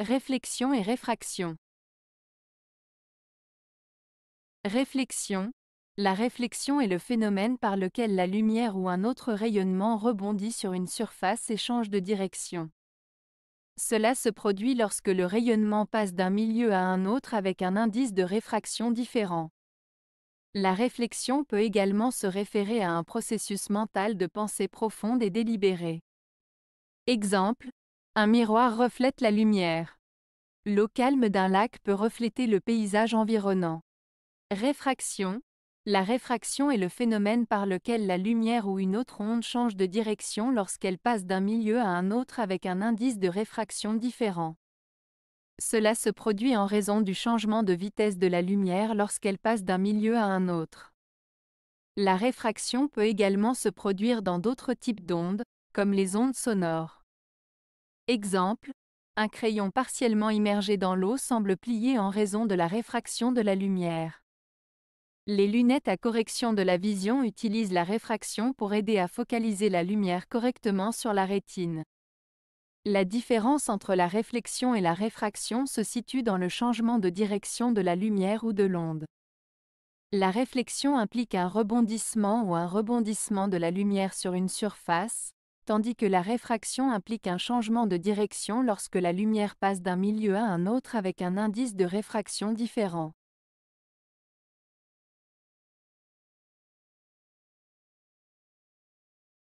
Réflexion et réfraction. Réflexion. La réflexion est le phénomène par lequel la lumière ou un autre rayonnement rebondit sur une surface et change de direction. Cela se produit lorsque le rayonnement passe d'un milieu à un autre avec un indice de réfraction différent. La réflexion peut également se référer à un processus mental de pensée profonde et délibérée. Exemple, un miroir reflète la lumière. L'eau calme d'un lac peut refléter le paysage environnant. Réfraction. La réfraction est le phénomène par lequel la lumière ou une autre onde change de direction lorsqu'elle passe d'un milieu à un autre avec un indice de réfraction différent. Cela se produit en raison du changement de vitesse de la lumière lorsqu'elle passe d'un milieu à un autre. La réfraction peut également se produire dans d'autres types d'ondes, comme les ondes sonores. Exemple, un crayon partiellement immergé dans l'eau semble plier en raison de la réfraction de la lumière. Les lunettes à correction de la vision utilisent la réfraction pour aider à focaliser la lumière correctement sur la rétine. La différence entre la réflexion et la réfraction se situe dans le changement de direction de la lumière ou de l'onde. La réflexion implique un rebondissement ou un rebondissement de la lumière sur une surface, tandis que la réfraction implique un changement de direction lorsque la lumière passe d'un milieu à un autre avec un indice de réfraction différent.